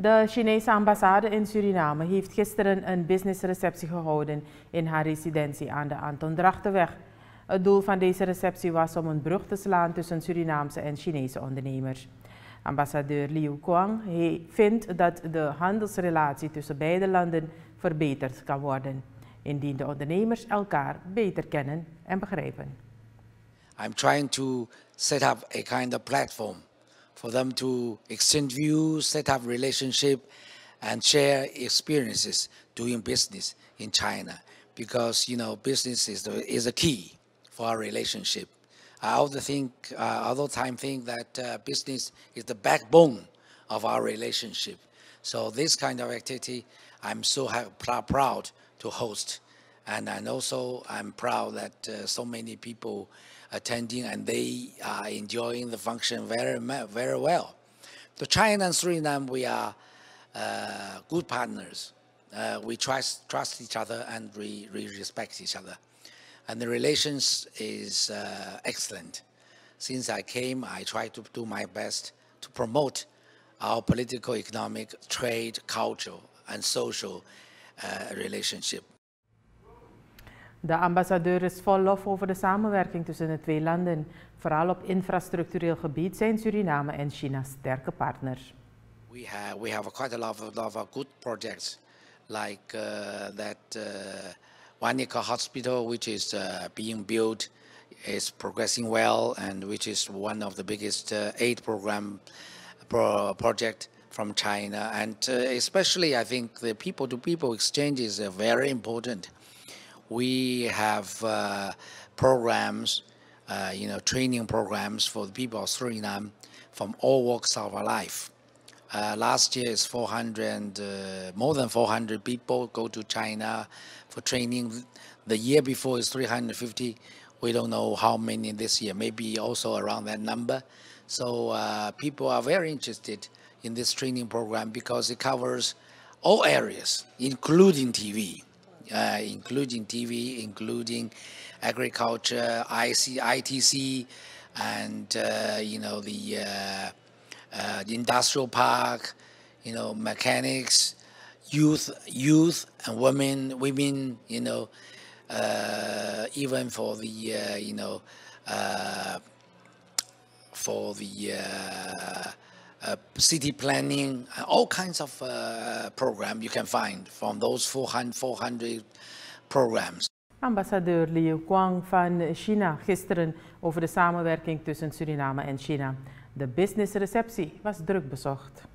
De Chinese ambassade in Suriname heeft gisteren een businessreceptie gehouden in haar residentie aan de Anton Drachtenweg. Het doel van deze receptie was om een brug te slaan tussen Surinaamse en Chinese ondernemers. Ambassadeur Liu Kuang vindt dat de handelsrelatie tussen beide landen verbeterd kan worden, indien de ondernemers elkaar beter kennen en begrijpen. I'm trying to set up a kind of platform for them to exchange views, set up relationship, and share experiences doing business in China because you know business is the, is a key for our relationship. I often think, uh, all the time think that uh, business is the backbone of our relationship. So this kind of activity, I'm so proud to host. And, and also I'm proud that uh, so many people attending and they are enjoying the function very, very well. To China and Suriname, we are uh, good partners. Uh, we trust, trust each other and we, we respect each other. And the relations is uh, excellent. Since I came, I try to do my best to promote our political, economic, trade, cultural, and social uh, relationship. De ambassadeur is vol lof over de samenwerking tussen de twee landen. Vooral op infrastructureel gebied zijn Suriname en China sterke partners. We have we have quite a lot of, good projects like uh, that uh, Wanica Hospital, which is uh, being built, is progressing well, and which is one of the biggest uh, aid program project from China. And uh, especially, I think the people-to-people exchange is very important. we have uh, programs, uh, you know, training programs for the people of Suriname from all walks of life. Uh, last year it's 400, uh, more than 400 people go to China for training. The year before is 350. We don't know how many this year, maybe also around that number. So uh, people are very interested in this training program because it covers all areas, including TV uh, including TV, including agriculture, IC, ITC, and uh, you know the, uh, uh, the industrial park, you know mechanics, youth, youth and women, women, you know, uh, even for the uh, you know for the Uh, city planning, uh, all kinds of uh, program you can find from those 400, 400 programs. Ambassadeur Liu Kuang van China gisteren over de samenwerking tussen Suriname en China. De businessreceptie was druk bezocht.